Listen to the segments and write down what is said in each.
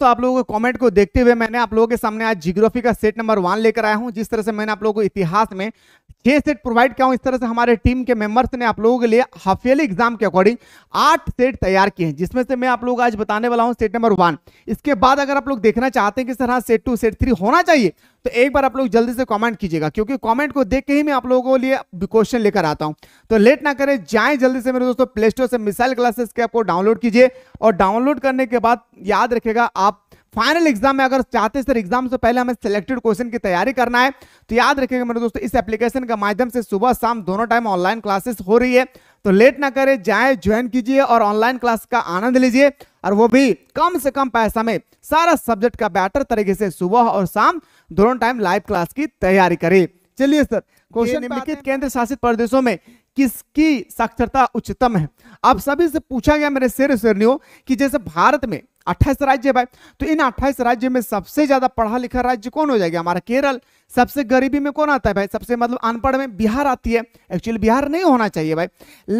तो आप लोगों के कमेंट को देखते हुए मैंने आप लोगों के सामने आज जियोग्राफी का सेट नंबर वन लेकर आया हूं जिस तरह से मैंने आप लोगों को इतिहास में छह सेट प्रोवाइड किया हूं इस तरह से हमारे टीम के मेंबर्स ने आप लोगों के लिए हाफ ईयरली एग्जाम के अकॉर्डिंग आठ सेट तैयार किए हैं जिसमें से मैं आप लोग आज बताने वाला हूँ सेट नंबर वन इसके बाद अगर आप लोग देखना चाहते हैं कि सर हाँ सेट टू सेट थ्री होना चाहिए तो एक बार आप लोग जल्दी से कमेंट कीजिएगा क्योंकि कमेंट को देख के ही मैं आप लोगों के लिए क्वेश्चन लेकर आता हूं तो लेट ना करें जाए जल्दी से मेरे दोस्तों प्ले स्टोर से मिसाइल क्लासेस के आपको डाउनलोड कीजिए और डाउनलोड करने के बाद याद रखेगा आप फाइनल एग्जाम में अगर चाहते सर एग्जाम से पहले हमें सिलेक्टेड क्वेश्चन की तैयारी करना है तो याद रखेगा मेरे दोस्तों इस एप्लीकेशन के माध्यम से सुबह शाम दोनों टाइम ऑनलाइन क्लासेस हो रही है तो लेट ना करें जाए ज्वाइन कीजिए और ऑनलाइन क्लास का आनंद लीजिए और वो भी कम से कम पैसा में सारा सब्जेक्ट का बेटर तरीके से सुबह और शाम दोनों टाइम लाइव क्लास की तैयारी करें चलिए सर क्वेश्चन निम्नलिखित केंद्र शासित प्रदेशों में किसकी साक्षरता उच्चतम है आप सभी से पूछा गया मेरे शेर शेरनियों कि जैसे भारत में अट्ठाईस राज्य भाई तो इन अट्ठाईस राज्य में सबसे ज्यादा पढ़ा लिखा राज्य कौन हो जाएगा हमारा केरल सबसे गरीबी में कौन आता है भाई सबसे मतलब अनपढ़ में बिहार आती है एक्चुअली बिहार नहीं होना चाहिए भाई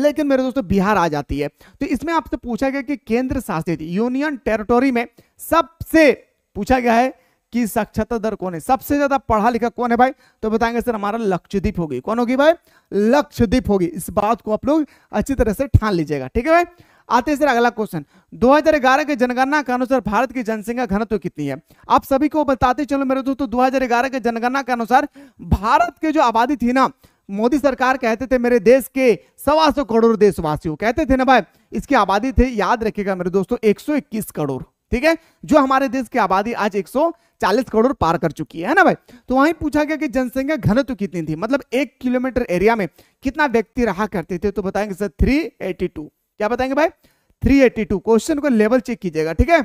लेकिन मेरे दोस्तों बिहार आ जाती है तो इसमें आपसे पूछा गया कि केंद्र शासित यूनियन टेरिटोरी में सबसे पूछा गया है की साक्षरता दर कौन है सबसे ज्यादा पढ़ा लिखा कौन है भाई तो बताएंगे सर हमारा लक्षद्वीप होगी कौन होगी भाई लक्षद्वीप होगी इस बात को आप लोग अच्छी तरह से ठान लीजिएगा ठीक है भाई आते हैं सर अगला क्वेश्चन 2011 के जनगणना के अनुसार भारत की जनसंख्या घनत्व कितनी है आप सभी को बताते चलो मेरे दोस्तों दो हजार के जनगणना के अनुसार भारत के जो आबादी थी ना मोदी सरकार कहते थे मेरे देश के सवा सौ करोड़ देशवासियों कहते थे ना भाई इसकी आबादी थी याद रखिएगा मेरे दोस्तों 121 करोड़ ठीक है जो हमारे देश की आबादी आज सौ चालीस करोड़ पार कर चुकी है ना भाई तो वहीं पूछा गया कि जनसंख्या घनत्व कितनी थी मतलब एक किलोमीटर एरिया में कितना व्यक्ति रहा करते थे तो बताएंगे सर 382 क्या बताएंगे भाई 382 क्वेश्चन को लेवल चेक कीजिएगा ठीक है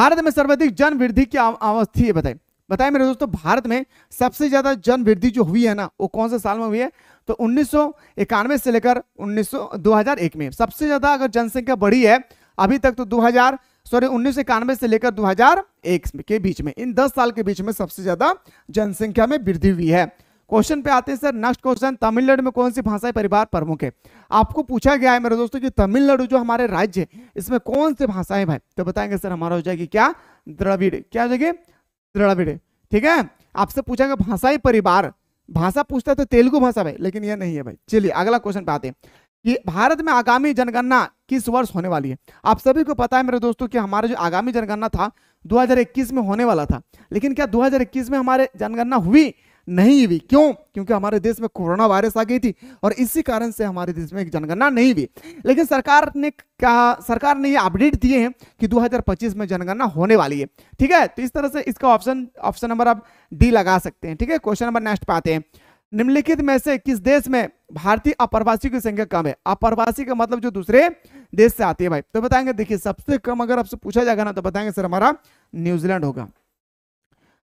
भारत में सर्वाधिक जन वृद्धि की अवस्थी है बताए बताए मेरे दोस्तों भारत में सबसे ज्यादा जन वृद्धि जो हुई है ना वो कौन से साल में हुई है तो उन्नीस से लेकर उन्नीस 2001 में सबसे ज्यादा अगर जनसंख्या बढ़ी है अभी तक तो 2000 सॉरी उन्नीस से लेकर 2001 के बीच में इन 10 साल के बीच में सबसे ज्यादा जनसंख्या में वृद्धि हुई है क्वेश्चन पे आते हैं सर नेक्स्ट क्वेश्चन तमिलनाडु में कौन सी भाषाई परिवार प्रमुख है आपको पूछा गया है मेरे दोस्तों कि तमिलनाडु जो हमारे राज्य है इसमें कौन सी भाषाएं भाई तो बताएंगे सर हमारा हो जाएगी क्या द्रविड़ क्या हो जाएगी द्रविड़ ठीक है आपसे पूछा गया भाषाई परिवार भाषा पूछता है तो तेलुगु भाषा भाई लेकिन यह नहीं है भाई चलिए अगला क्वेश्चन पे आते हैं कि भारत में आगामी जनगणना किस वर्ष होने वाली है आप सभी को पता है मेरे दोस्तों कि हमारा जो आगामी जनगणना था 2021 में होने वाला था लेकिन क्या 2021 में हमारे जनगणना हुई नहीं हुई क्यों क्योंकि हमारे देश में कोरोना वायरस आ गई थी और इसी कारण से हमारे देश में जनगणना नहीं हुई लेकिन सरकार ने क्या सरकार ने ये अपडेट दिए हैं कि 2025 में जनगणना होने वाली है ठीक है तो इस तरह से इसका ऑप्शन ऑप्शन नंबर आप डी लगा सकते हैं ठीक है क्वेश्चन नंबर नेक्स्ट पाते आते हैं निम्नलिखित में से किस देश में भारतीय अप्रवासी की संख्या कम है अप्रवासी का मतलब जो दूसरे देश से आते हैं भाई तो बताएंगे देखिए सबसे कम अगर आपसे पूछा जाएगा ना तो बताएंगे सर हमारा न्यूजीलैंड होगा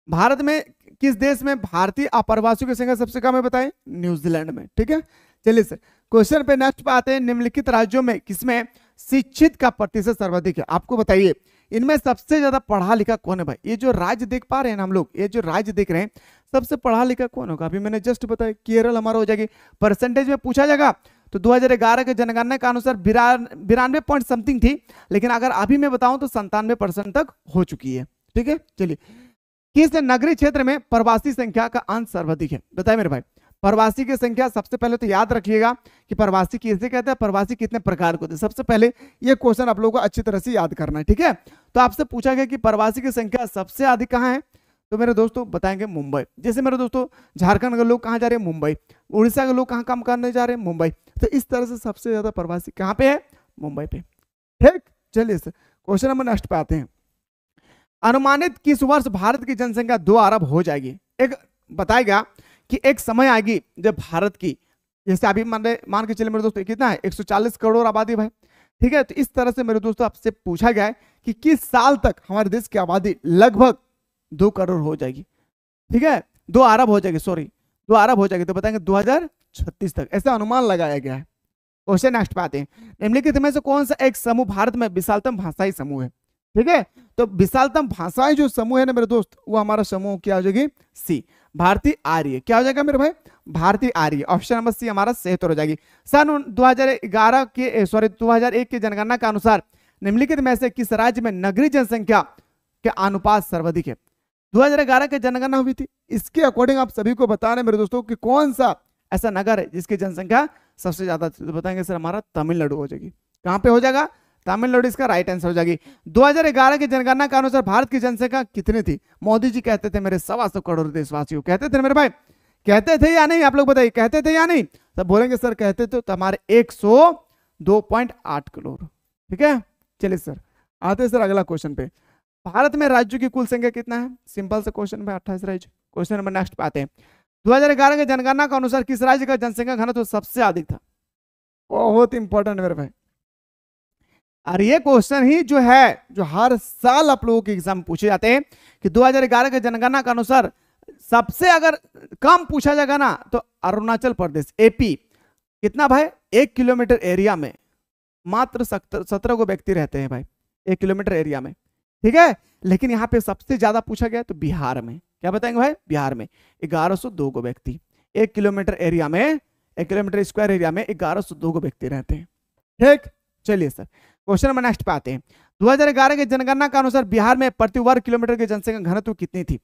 भारत में किस देश में भारतीय अप्रवासियों की संख्या सबसे कम है बताए न्यूजीलैंड में ठीक है चलिए सर क्वेश्चन पे नेक्स्ट पे आते हैं निम्नलिखित राज्यों में किसमें शिक्षित का प्रतिशत सर्वाधिक है आपको बताइए इनमें सबसे ज्यादा पढ़ा लिखा कौन है भाई ये जो राज्य देख पा रहे हैं ना हम लोग ये जो राज्य देख रहे हैं सबसे पढ़ा लिखा कौन होगा अभी मैंने जस्ट बताया केरल हमारा हो जाएगी परसेंटेज में पूछा जाएगा तो 2011 के जनगणना के अनुसार बिरानवे पॉइंट समथिंग थी लेकिन अगर अभी मैं बताऊं तो संतानवे परसेंट तक हो चुकी है ठीक है चलिए किस नगरीय क्षेत्र में प्रवासी संख्या का अंश सर्वाधिक है बताए मेरे भाई प्रवासी की संख्या सबसे पहले तो याद रखिएगा कि प्रवासी किसे कहते हैं प्रवासी कितने प्रकार को होते हैं सबसे पहले यह क्वेश्चन आप लोगों को अच्छी तरह से याद करना है ठीक है तो आपसे पूछा गया कि प्रवासी की संख्या सबसे अधिक कहाँ है तो मेरे दोस्तों बताएंगे मुंबई जैसे मेरे दोस्तों झारखंड के लोग कहाँ जा रहे हैं मुंबई उड़ीसा के लोग कहाँ काम करने जा रहे हैं मुंबई तो इस तरह से सबसे ज़्यादा प्रवासी कहाँ पे है मुंबई पे ठीक चलिए क्वेश्चन नंबर नेक्स्ट पे आते हैं अनुमानित किस वर्ष भारत की जनसंख्या दो अरब हो जाएगी एक बताएगा कि एक समय आएगी जब भारत की जैसे अभी मान रहे मान के चले मेरे दोस्तों कितना है एक करोड़ आबादी भाई ठीक है तो इस तरह से मेरे दोस्तों आपसे पूछा गया है कि किस साल तक हमारे देश की आबादी लगभग दो करोड़ हो जाएगी ठीक है दो अरब हो जाएगी सॉरी दो अरब हो जाएगी तो बताएंगे दो हजार छत्तीस तक ऐसा अनुमान लगाया गया है क्वेश्चन नेक्स्ट पाते हैं निम्नलिखित में से कौन सा एक समूह भारत में विशालतम भाषाई समूह है ठीक है तो विशालतम भाषाएं जो समूह है ना मेरे दोस्त वो हमारा समूह क्या हो जाएगी सी भारतीय आर्य क्या हो जाएगा मेरे भाई भारतीय आर्य ऑप्शन नंबर सी हमारा सेहतर हो जाएगी सन 2011 के सॉरी 2001 के जनगणना के अनुसार निम्नलिखित में से किस राज्य में नगरी जनसंख्या के अनुपात सर्वाधिक है 2011 के जनगणना हुई थी इसके अकॉर्डिंग आप सभी को बता रहे मेरे दोस्तों कि कौन सा ऐसा नगर है जिसकी जनसंख्या सबसे ज्यादा तो बताएंगे सर हमारा तमिलनाडु हो जाएगी कहाँ पे हो जाएगा तमिलनाडु इसका राइट आंसर हो जाएगी 2011 के जनगणना के अनुसार भारत की जनसंख्या कितनी थी मोदी जी कहते थे मेरे सवा सौ करोड़ देशवासियों कहते थे मेरे भाई कहते थे या नहीं आप लोग बताइए कहते थे या नहीं तब बोलेंगे सर कहते थे तो हमारे एक करोड़ ठीक है चलिए सर आते सर अगला क्वेश्चन पे भारत में राज्यों की कुल संख्या कितना है सिंपल से क्वेश्चन में अट्ठाईस राज्य क्वेश्चन नंबर नेक्स्ट पे आते हैं 2011 के जनगणना के अनुसार किस राज्य का जनसंख्या घनत्व सबसे अधिक था बहुत इंपॉर्टेंट मेरे भाई और ये क्वेश्चन ही जो है जो हर साल आप लोगों के एग्जाम पूछे जाते हैं कि 2011 के जनगणना के अनुसार सबसे अगर कम पूछा जाएगा ना तो अरुणाचल प्रदेश एपी कितना भाई एक किलोमीटर एरिया में मात्र सत्रह को व्यक्ति रहते हैं भाई एक किलोमीटर एरिया में ठीक है लेकिन यहाँ पे सबसे ज्यादा पूछा गया तो बिहार में क्या बताएंगे भाई बिहार में ग्यारह दो गो व्यक्ति एक किलोमीटर एरिया में एक किलोमीटर स्क्वायर एरिया में ग्यारह दो गो व्यक्ति रहते हैं ठीक चलिए सर क्वेश्चन नंबर नेक्स्ट पे आते हैं ग्यारह के जनगणना के अनुसार बिहार में प्रति वर्ग किलोमीटर की जनसंख्या घनत्व कितनी थी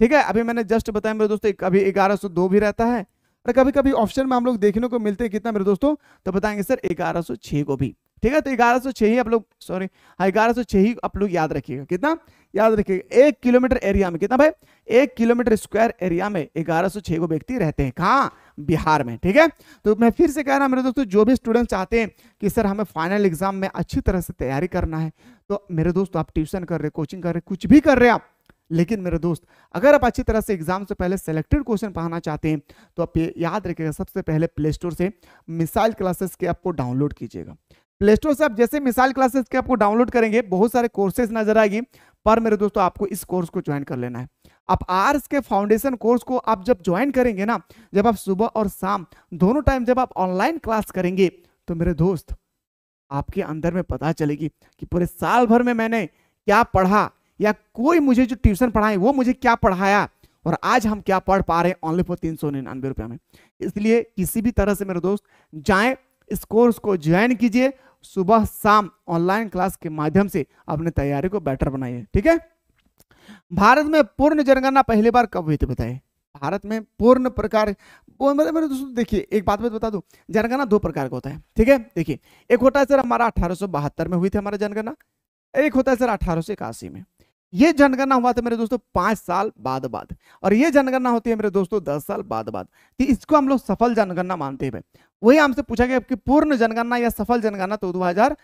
ठीक है अभी मैंने जस्ट बताया मेरे दोस्तों कभी ग्यारह सौ दो भी रहता है और कभी कभी ऑप्शन में हम लोग देखने को मिलते हैं कितना मेरे दोस्तों तो बताएंगे सर ग्यारह सौ छः को भी ठीक है तो ग्यारह सौ छह ही आप लोग सॉरी हाँ ग्यारह सौ छह ही आप लोग याद रखिएगा कितना याद रखिएगा एक किलोमीटर एरिया में कितना भाई एक किलोमीटर स्क्वायर एरिया में ग्यारह सौ छह को व्यक्ति रहते हैं कहाँ बिहार में ठीक है तो मैं फिर से कह रहा हूँ मेरे दोस्तों जो भी स्टूडेंट चाहते हैं कि सर हमें फाइनल एग्जाम में अच्छी तरह से तैयारी करना है तो मेरे दोस्त आप ट्यूशन कर रहे कोचिंग कर रहे कुछ भी कर रहे आप लेकिन मेरे दोस्त अगर आप अच्छी तरह से एग्जाम से पहले सेलेक्टेड क्वेश्चन पढ़ाना चाहते हैं तो आप ये याद रखिएगा सबसे पहले प्ले स्टोर से मिसाइल क्लासेस के आपको डाउनलोड कीजिएगा प्ले स्टोर से आप जैसे मिसाइल क्लासेस के आपको डाउनलोड करेंगे बहुत सारे कोर्सेज नजर आएगी पर मेरे दोस्तों आपको इस कोर्स को ज्वाइन कर लेना है आप आर्स के फाउंडेशन कोर्स को आप जब ज्वाइन करेंगे ना जब आप सुबह और शाम दोनों टाइम जब आप ऑनलाइन क्लास करेंगे तो मेरे दोस्त आपके अंदर में पता चलेगी कि पूरे साल भर में मैंने क्या पढ़ा या कोई मुझे जो ट्यूशन पढ़ाए वो मुझे क्या पढ़ाया और आज हम क्या पढ़ पा रहे हैं ऑनली फॉर तीन सौ निन्यानवे रुपया में इसलिए किसी भी तरह से मेरे दोस्त जाएं इस कोर्स को ज्वाइन कीजिए सुबह शाम ऑनलाइन क्लास के माध्यम से अपनी तैयारी को बेटर बनाइए ठीक है भारत में पूर्ण जनगणना पहली बार कब हुई थी बताइए भारत में पूर्ण प्रकार मतलब मेरे दोस्तों देखिए एक बात मैं बता दूं जनगणना दो प्रकार का होता है ठीक है देखिए एक होता है सर हमारा अठारह में हुई थी हमारा जनगणना एक होता है सर अठारह में ये जनगणना हुआ था मेरे दोस्तों पांच साल बाद बाद और ये जनगणना होती है मेरे दोस्तों दस साल बाद बाद तो इसको हम लोग सफल जनगणना मानते हैं वही हमसे पूछा गया कि पूर्ण जनगणना या सफल जनगणना तो दो हजार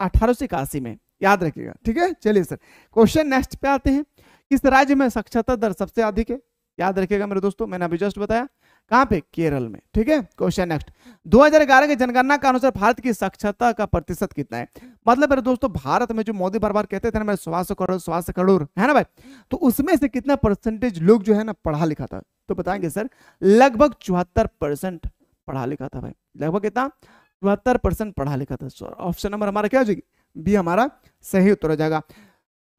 अठारह सौ इक्यासी में याद रखिएगा ठीक है चलिए सर क्वेश्चन नेक्स्ट पे आते हैं किस राज्य में साक्षरता दर सबसे अधिक है याद रखिएगा मेरे दोस्तों मैंने अभी जस्ट बताया कहां पे केरल में ठीक है क्वेश्चन नेक्स्ट 2011 के जनगणना के अनुसार भारत की साक्षरता का प्रतिशत कितना है मतलब मेरे दोस्तों भारत में जो मोदी बार बार कहते थे ना मेरे स्वास्थ्य करोड़ स्वास्थ्य करोड़ है ना भाई तो उसमें से कितना परसेंटेज लोग जो है ना पढ़ा लिखा था तो बताएंगे सर लगभग चौहत्तर परसेंट पढ़ा लिखा था भाई लगभग कितना चौहत्तर परसेंट पढ़ा लिखा था ऑप्शन नंबर हमारा क्या हो जाएगी बी हमारा सही उत्तर हो जाएगा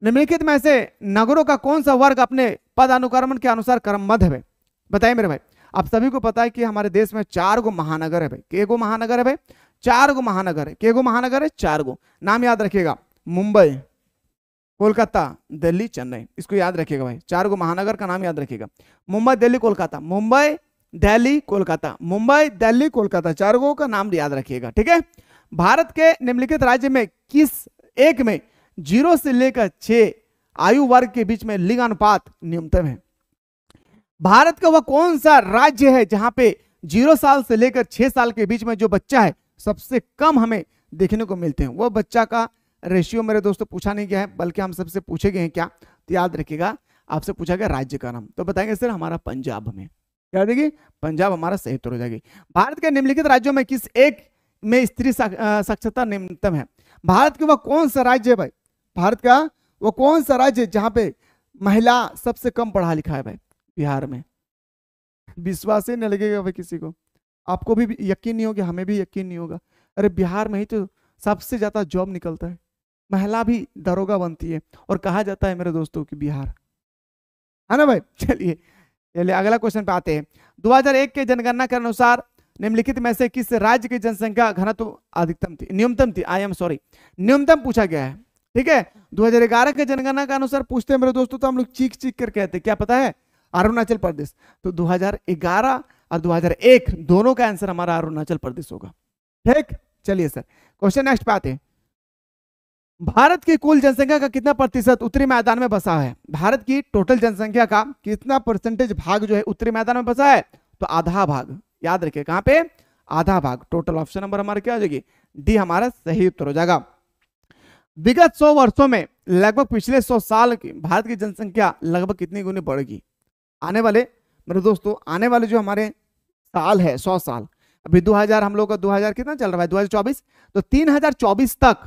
निम्नलिखित में से नगरों का कौन सा वर्ग अपने पद अनुक्रमण के अनुसार क्रमबद्ध है बताइए मेरे भाई आप सभी को पता है कि हमारे देश में चार गो महानगर है भाई के गो महानगर है भाई चार गो महानगर है के गो महानगर है चार गो नाम याद रखिएगा मुंबई कोलकाता दिल्ली चेन्नई इसको याद रखिएगा भाई चार गो महानगर का नाम याद रखिएगा मुंबई दिल्ली कोलकाता मुंबई दिल्ली कोलकाता मुंबई दिल्ली कोलकाता चार गो का नाम याद रखिएगा ठीक है भारत के निम्नलिखित राज्य में किस एक में जीरो से लेकर छह आयु वर्ग के बीच में लिंगानुपात न्यूनतम है भारत का वह कौन सा राज्य है जहां पे जीरो साल से लेकर छह साल के बीच में जो बच्चा है सबसे कम हमें देखने को मिलते हैं वह बच्चा का रेशियो मेरे दोस्तों पूछा नहीं गया है बल्कि हम सबसे पूछे गए हैं क्या तो याद रखिएगा आपसे पूछा गया राज्य का नाम तो बताएंगे सर हमारा पंजाब में क्या देखिए पंजाब हमारा सही उत्तर हो जाएगी भारत के निम्नलिखित राज्यों में किस एक में स्त्री साक्षरता निम्नतम है भारत के वह कौन सा राज्य है भाई भारत का वो कौन सा राज्य जहां पे महिला सबसे कम पढ़ा लिखा है भाई बिहार में विश्वास ही नहीं लगेगा भाई किसी को आपको भी यकीन नहीं होगा हमें भी यकीन नहीं होगा अरे बिहार में ही तो सबसे ज़्यादा जॉब निकलता है महिला भी दरोगा बनती है और कहा जाता है मेरे दोस्तों की बिहार है ना भाई चलिए चलिए अगला क्वेश्चन पे आते हैं 2001 के जनगणना के अनुसार निम्नलिखित में से किस राज्य की जनसंख्या घनत्व अधिकतम थी न्यूनतम थी आई एम सॉरी न्यूनतम पूछा गया है ठीक है 2011 के जनगणना के अनुसार पूछते हैं मेरे दोस्तों तो हम लोग चीख चीख कर कहते हैं क्या पता है अरुणाचल प्रदेश तो 2011 और 2001 दोनों का आंसर हमारा अरुणाचल प्रदेश होगा ठीक चलिए सर क्वेश्चन नेक्स्ट पे आते हैं भारत की कुल जनसंख्या का कितना प्रतिशत उत्तरी मैदान में बसा है भारत की टोटल जनसंख्या का कितना परसेंटेज भाग जो है उत्तरी मैदान में बसा है तो आधा भाग याद रखिए कहां पे आधा भाग टोटल ऑप्शन नंबर हमारा क्या हो जाएगी डी हमारा सही उत्तर हो जाएगा विगत सौ वर्षों में लगभग पिछले सौ साल की भारत की जनसंख्या लगभग कितनी गुनी बढ़ेगी आने वाले मेरे दोस्तों आने वाले जो हमारे साल है सौ साल अभी 2000 हम लोग का 2000 कितना चल रहा है 2024 तो 3024 तक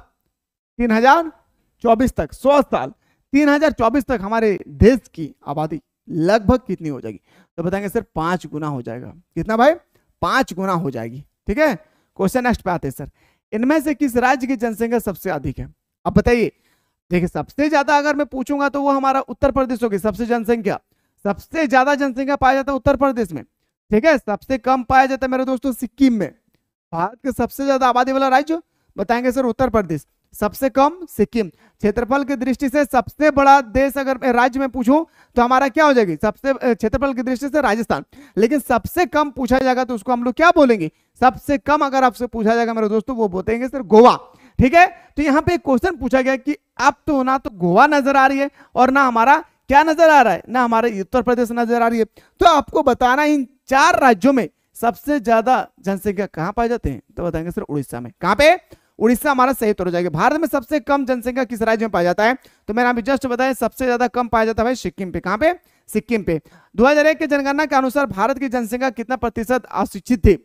3024 तक 100 साल 3024 तक हमारे देश की आबादी लगभग कितनी हो जाएगी तो बताएंगे सर पांच गुना हो जाएगा कितना भाई पांच गुना हो जाएगी ठीक है क्वेश्चन नेक्स्ट पे आते हैं सर इनमें से किस राज्य की जनसंख्या सबसे अधिक है अब बताइए देखिए सबसे ज्यादा अगर मैं पूछूंगा तो वो हमारा उत्तर प्रदेश होगी सबसे जनसंख्या सबसे ज्यादा जनसंख्या पाया जाता है उत्तर प्रदेश में ठीक है सबसे कम पाया जाता है मेरे दोस्तों सिक्किम में भारत के सबसे ज्यादा आबादी वाला राज्य बताएंगे सर उत्तर प्रदेश सबसे कम सिक्किम क्षेत्रफल की दृष्टि से सबसे बड़ा देश अगर राज्य में पूछूं तो हमारा क्या हो जाएगी सबसे क्षेत्रफल की दृष्टि से राजस्थान लेकिन सबसे कम पूछा जाएगा तो उसको हम लोग क्या बोलेंगे सबसे कम अगर आपसे पूछा जाएगा मेरे दोस्तों वो बोलेंगे सर गोवा ठीक है तो यहाँ पे क्वेश्चन पूछा गया कि अब तो ना तो गोवा नजर आ रही है और ना हमारा क्या नजर आ रहा है ना हमारे उत्तर प्रदेश नजर आ रही है तो आपको बताना इन चार राज्यों में सबसे ज्यादा जनसंख्या कहां पाए जाते हैं तो बताएंगे सर उड़ीसा में कहां पे उड़ीसा हमारा सही उत्तर हो जाएगा भारत में सबसे कम जनसंख्या किस राज्य में पाया जाता है तो मैंने अभी जस्ट बताया सबसे ज्यादा कम पाया जाता है सिक्किम पे कहाँ पे सिक्किम पे दो के जनगणना के अनुसार भारत की जनसंख्या कितना प्रतिशत अशिक्षित थी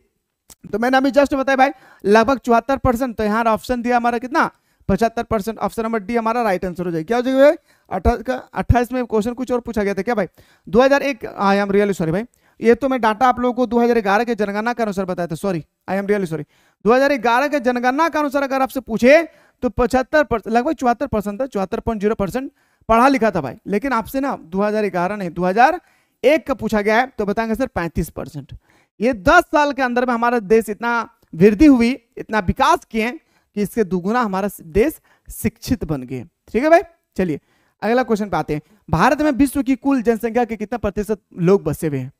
तो मैंने अभी जस्ट बताया भाई लगभग चौहत्तर परसेंट तो यहाँ ऑप्शन दिया हमारा कितना पचहत्तर परसेंट ऑप्शन नंबर डी हमारा राइट आंसर हो जाएगा क्या हो जाएगा भाई अट्ठाईस अट्ठाईस में क्वेश्चन कुछ और पूछा गया था क्या भाई दो हजार एक आई एम रियली सॉरी भाई ये तो मैं डाटा आप लोगों को 2011 के जनगणना के अनुसार बताया था sorry I am really sorry 2011 के जनगणना के अनुसार अगर आपसे पूछे तो पचहत्तर परसेंट लगभग चौहत्तर परसेंट था चौहत्तर पॉइंट जीरो परसेंट पढ़ा लिखा था भाई लेकिन आपसे ना 2011 नहीं 2001 का पूछा गया है तो बताएंगे सर 35 परसेंट ये दस साल के अंदर में हमारा देश इतना वृद्धि हुई इतना विकास किए कि इसके दुगुना हमारा देश शिक्षित बन गए ठीक है भाई चलिए अगला क्वेश्चन पे आते हैं भारत में विश्व की कुल जनसंख्या के कितना प्रतिशत लोग बसे हुए हैं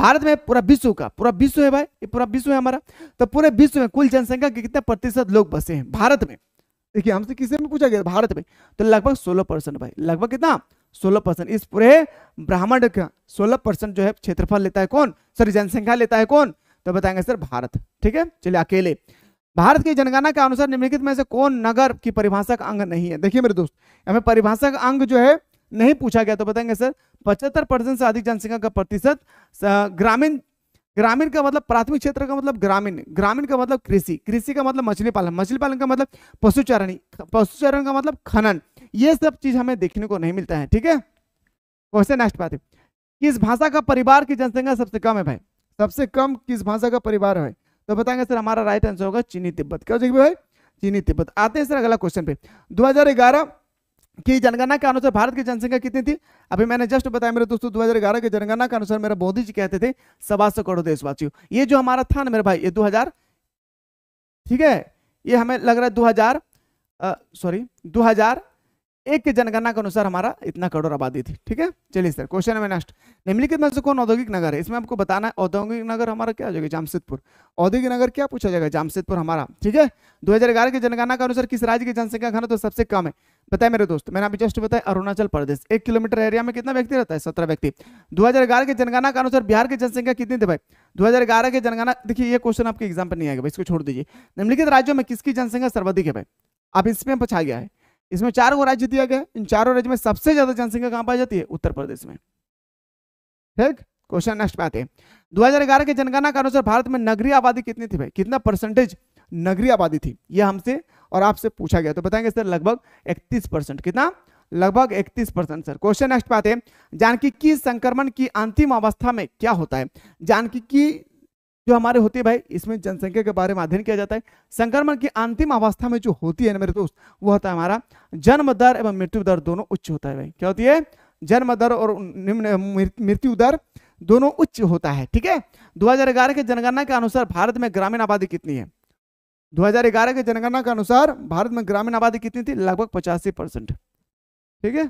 भारत में पूरा विश्व का पूरा विश्व है भाई ये पूरा विश्व है हमारा तो पूरे विश्व में कुल जनसंख्या के कितने प्रतिशत लोग बसे हैं भारत में देखिए हमसे किसी में पूछा गया भारत में तो लगभग सोलह परसेंट भाई लगभग कितना सोलह परसेंट इस पूरे ब्राह्मण का सोलह परसेंट जो है क्षेत्रफल लेता है कौन सॉरी जनसंख्या लेता है कौन तो बताएंगे सर भारत ठीक है चलिए अकेले भारत की जनगणना के अनुसार निम्नलिखित में से कौन नगर की परिभाषा का अंग नहीं है देखिए मेरे दोस्त हमें परिभाषा का अंग जो है नहीं पूछा गया तो बताएंगे सर पचहत्तर परसेंट से अधिक जनसंख्या का प्रतिशत ग्रामीण ग्रामीण का मतलब प्राथमिक क्षेत्र का मतलब ग्रामीण ग्रामीण का मतलब कृषि कृषि का मतलब मछली पालन मछली पालन का मतलब पशुचारणी पशुचारण का मतलब खनन ये सब चीज हमें देखने को नहीं मिलता है ठीक है क्वेश्चन नेक्स्ट बात है किस भाषा का परिवार की जनसंख्या सबसे कम है भाई सबसे कम किस भाषा का परिवार है तो बताएंगे सर हमारा राइट आंसर होगा चीनी तिब्बत क्या हो जाएगी भाई चीनी तिब्बत आते हैं सर अगला क्वेश्चन पे 2011 की जनगणना के अनुसार भारत की जनसंख्या कितनी थी अभी मैंने जस्ट बताया मेरे दोस्तों 2011 हजार ग्यारह के जनगणना के अनुसार मेरा मोदी जी कहते थे सवा सौ करोड़ देशवासियों ये जो हमारा था ना मेरे भाई ये 2000 ठीक है ये हमें लग रहा है 2000 सॉरी 2000 एक जनगणना के अनुसार हमारा इतना करोड़ आबादी थी ठीक है चलिए सर क्वेश्चन में नेक्स्ट निम्नलिखित में से कौन औद्योगिक नगर है इसमें आपको बताना है औद्योगिक नगर हमारा क्या हो जाएगा जमशेदपुर औद्योगिक नगर क्या पूछा जाएगा जमशेदपुर हमारा ठीक है दो के जनगणना के अनुसार किस राज्य की जनसंख्या घनत्व तो सबसे कम है बताए मेरे दोस्त मैंने अभी जस्ट बताया अरुणाचल प्रदेश एक किलोमीटर एरिया में कितना व्यक्ति रहता है सत्रह व्यक्ति ग्यारह के जनगणना के अनुसार बिहार की जनसंख्या कितनी थी भाई 2011 के जनगणना देखिए ये क्वेश्चन आपके एग्जाम पर नहीं आएगा इसको छोड़ दीजिए निम्नलिखित राज्यों में किसकी जनसंख्या सर्वाधिक है भाई आप इसमें पूछा गया है इसमें चार वो राज्य दिया गया इन चारों राज्य में सबसे ज्यादा जनसंख्या कहां पाई जाती है उत्तर प्रदेश में ठीक क्वेश्चन नेक्स्ट में आते हैं 2011 के जनगणना के अनुसार भारत में नगरीय आबादी कितनी थी भाई कितना परसेंटेज नगरीय आबादी थी यह हमसे और आपसे पूछा गया तो बताएंगे सर लगभग इकतीस परसेंट कितना लगभग 31 परसेंट सर क्वेश्चन नेक्स्ट पाते हैं जानकी की संक्रमण की अंतिम अवस्था में क्या होता है जानकी की जो हमारे होती है भाई इसमें जनसंख्या के बारे में अध्ययन किया जाता है संक्रमण की अंतिम अवस्था में जो होती है ना मेरे दोस्त वो होता है हमारा जन्म दर एवं मृत्यु दर दोनों उच्च होता है भाई क्या होती है जन्म दर और निम्न मृत्यु दर दोनों उच्च होता है ठीक है दो के जनगणना के अनुसार भारत में ग्रामीण आबादी कितनी है 2011 के जनगणना के अनुसार भारत में ग्रामीण आबादी कितनी थी लगभग पचासी परसेंट ठीक है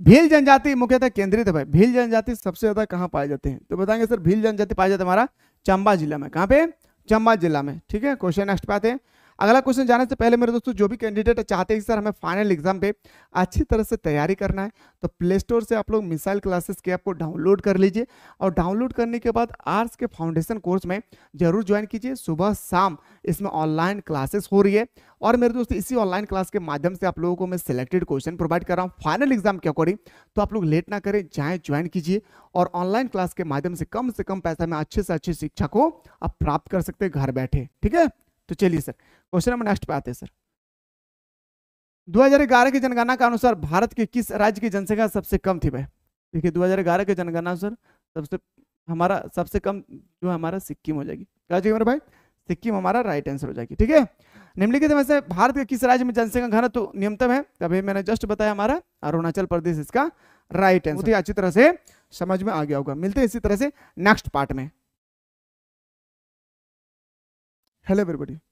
भील जनजाति मुख्यतः केंद्रित है भाई भील जनजाति सबसे ज्यादा कहाँ पाए जाते हैं तो बताएंगे सर भील जनजाति पाए जाते हमारा चंबा जिला में कहाँ पे चंबा जिला में ठीक है क्वेश्चन नेक्स्ट पाते हैं अगला क्वेश्चन जाने से पहले मेरे दोस्तों जो भी कैंडिडेट चाहते हैं सर हमें फाइनल एग्जाम पे अच्छी तरह से तैयारी करना है तो प्ले स्टोर से आप लोग मिसाइल क्लासेस के ऐप को डाउनलोड कर लीजिए और डाउनलोड करने के बाद आर्ट्स के फाउंडेशन कोर्स में जरूर ज्वाइन कीजिए सुबह शाम इसमें ऑनलाइन क्लासेस हो रही है और मेरे दोस्त इसी ऑनलाइन क्लास के माध्यम से आप लोगों को मैं सिलेक्टेड क्वेश्चन प्रोवाइड कर रहा हूँ फाइनल एग्जाम के अकॉर्डिंग तो आप लोग लेट ना करें जाएँ ज्वाइन कीजिए और ऑनलाइन क्लास के माध्यम से कम से कम पैसा में अच्छे से अच्छी शिक्षा को आप प्राप्त कर सकते हैं घर बैठे ठीक है तो चलिए सर क्वेश्चन नंबर नेक्स्ट पे आते हैं सर 2011 की जनगणना के अनुसार भारत के किस राज्य की जनसंख्या सबसे कम थी भाई देखिए 2011 के जनगणना अनुसार सबसे हमारा सबसे कम जो हमारा सिक्किम हो जाएगी क्या हो जाएगी मेरे भाई सिक्किम हमारा राइट आंसर हो जाएगी ठीक है निम्नलिखित में से भारत के किस राज्य में जनसंख्या घनत्व तो न्यूनतम है तभी मैंने जस्ट बताया हमारा अरुणाचल प्रदेश इसका राइट आंसर अच्छी तरह से समझ में आ गया होगा मिलते हैं इसी तरह से नेक्स्ट पार्ट में hello everybody